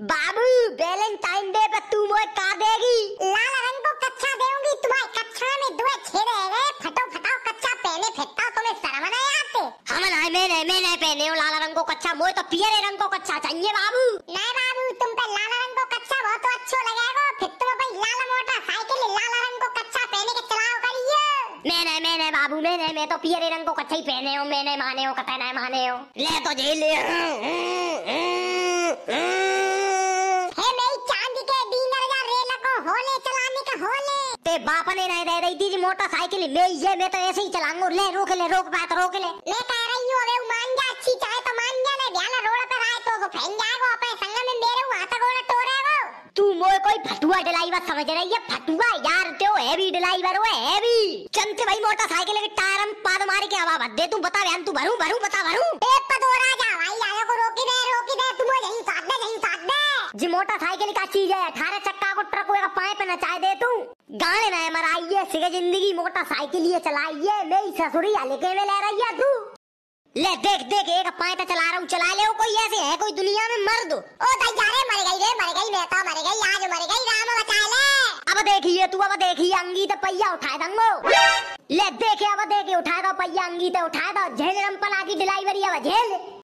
बाबू Valentine day पर तू मुझे का देगी लाल रंग को कच्चा देऊंगी तुम्हारे कच्चा में दुए छेद है फटो फटाओ कच्चा पहने फेंकता तुम्हें शर्म नहीं आते हम हाँ, नहीं मैं नहीं मैं नहीं पहने लाल रंग को कच्चा मुझे तो पियरे रंग को कच्चा चाहिए बाबू नहीं बाबू तुम पे लाल रंग को कच्चा बहुत तो अच्छा लगेगा फिर तुम तो पे लाल मोटा साइकिल लाल रंग को कच्चा पहने के चलाओ करिए मैं नहीं मैं बाबू मैं नहीं मैं तो पियरे रंग को कच्चा ही पहने हो मैंने माने हो कतई नहीं माने हो ले तो जी ले हम्म, हम्म, हम्म, होले चलाने का होले ते बाप ने नहीं दे रही दीदी मोटरसाइकिल ले ये मैं तो ऐसे ही चलाऊंगा ले रोक ले रोक बात रोक ले ले कह तो रही हो अबे मान जा अच्छी चाहे तो मान जा ना ध्यान रोड पर आए तो फेंक जाएगा अपने संग में दे को हाथ रोड तो रहा हो तू मोर कोई फटुआ ड्राइवर समझ रही है फटुआ यार तो हैवी ड्राइवर हो हैवी चंते भाई मोटरसाइकिल के टायर में पाद मार के हवा भर दे तू बता बयान तू भरू भरू बता भरू ए पद आ जा भाई आयो को रोकी दे रोकी दे तू मुझे यही साथ दे यही साथ दे जी मोटरसाइकिल का चीज है 18 चक्कर गाने ना मराइए सिगे जिंदगी मोटरसाइकिल ये चलाइए मेरी ससुरी हलके में ले रही है तू ले देख देख एक पाए चला रहा हूँ चला ले कोई ऐसे है कोई दुनिया में मर दो ओ रे मर गई रे मर गई मेहता मर गई आज मर गई राम बचा ले अब देखिए तू अब देखिए अंगी तो पहिया उठाए दंगो ले देखे अब देखे दो पहिया अंगी तो दो झेल रंपला की डिलीवरी अब झेल